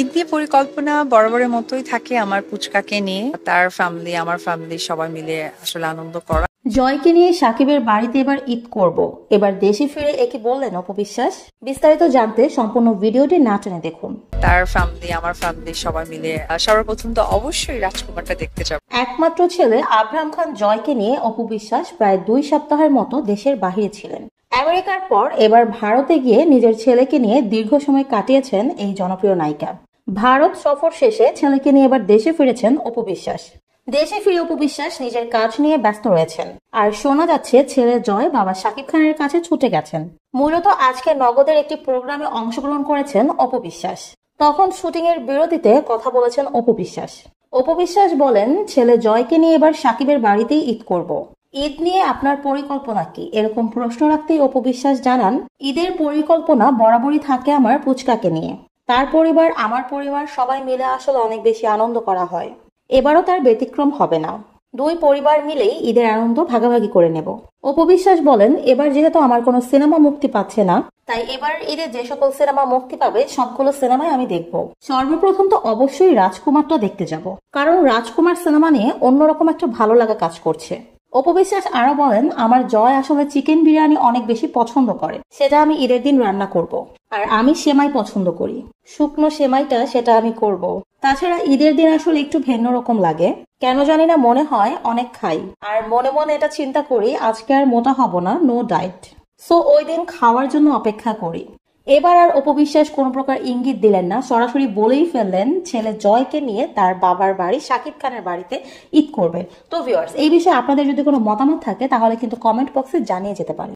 ঈদ দিয়ে পরিকল্পনা বরাবরের মতোই থাকে আমার পুচকাকে নিয়ে তার ফ্যামিলি আমার ফ্যামিলি সবাই মিলে আসলে আনন্দ করা জয়কে নিয়ে সাকিবের বাড়িতে এবার ঈদ করব এবার দেশে ফিরে একে বললেন অপবিশ্বাস বিস্তারিত জানতে সম্পূর্ণ ভিডিওটি না টেনে দেখুন তার ফ্যামিলি আমার ফ্যামিলি সবাই মিলে সর্বপ্রথম তো অবশ্যই রাজকুমারটা দেখতে যাব একমাত্র ছেলে আব্রাহাম খান জয়কে নিয়ে অপবিশ্বাস প্রায় দুই সপ্তাহের মতো দেশের বাহিরে ছিলেন আমেরিকার পর এবার ভারতে গিয়ে নিজের ছেলেকে নিয়ে দীর্ঘ সময় কাটিয়েছেন এই জনপ্রিয় নায়িকা ভারত সফর শেষে ছেলেকে নিয়ে এবার দেশে ফিরেছেন অপবিশ্বাস দেশে ফিরে উপবিশ্বাস নিজের কাজ নিয়ে ব্যস্ত রয়েছেন আর শোনা যাচ্ছে ছেলে জয় বাবা শাকিব খানের কাছে ছুটে গেছেন মূলত আজকে নগদের একটি প্রোগ্রামে অংশগ্রহণ করেছেন অপবিশ্বাস তখন শুটিং এর বিরতিতে কথা বলেছেন অপবিশ্বাস অপবিশ্বাস বলেন ছেলে জয়কে নিয়ে এবার সাকিবের বাড়িতেই ঈদ করব ঈদ নিয়ে আপনার পরিকল্পনা কি এরকম প্রশ্ন রাখতেই অপবিশ্বাস জানান ঈদের পরিকল্পনা বরাবরই থাকে আমার পুচকাকে নিয়ে তার পরিবার আমার পরিবার সবাই মিলে আসলে অনেক বেশি আনন্দ করা হয় এবারও তার ব্যতিক্রম হবে না দুই পরিবার মিলেই ঈদের আনন্দ ভাগাভাগি করে নেব উপবিশ্বাস বলেন এবার যেহেতু আমার কোনো সিনেমা মুক্তি পাচ্ছে না তাই এবার ঈদে যে সকল সিনেমা মুক্তি পাবে সবগুলো সিনেমায় আমি দেখব সর্বপ্রথম তো অবশ্যই রাজকুমারটা দেখতে যাব কারণ রাজকুমার সিনেমা নিয়ে অন্যরকম একটা ভালো লাগা কাজ করছে অপবিশ্বাস আরও বলেন আমার জয় আসলে চিকেন বিরিয়ানি অনেক বেশি পছন্দ করে সেটা আমি ঈদের দিন রান্না করব। আর আমি সেমাই পছন্দ করি শুকনো সেমাইটা সেটা আমি করব। তাছাড়া ঈদের দিন আসলে একটু ভিন্ন রকম লাগে কেন জানি না মনে হয় অনেক খাই আর মনে মনে এটা চিন্তা করি আজকে আর মোটা হব না নো ডায়েট সো ওই দিন খাওয়ার জন্য অপেক্ষা করি এবার আর অপবিশ্বাস কোন প্রকার ইঙ্গিত দিলেন না সরাসরি বলেই ফেললেন ছেলে জয়কে নিয়ে তার বাবার বাড়ি শাকিব খানের বাড়িতে ঈদ করবে তো ভিউয়ার্স এই বিষয়ে আপনাদের যদি কোনো মতামত থাকে তাহলে কিন্তু কমেন্ট বক্সে জানিয়ে যেতে পারেন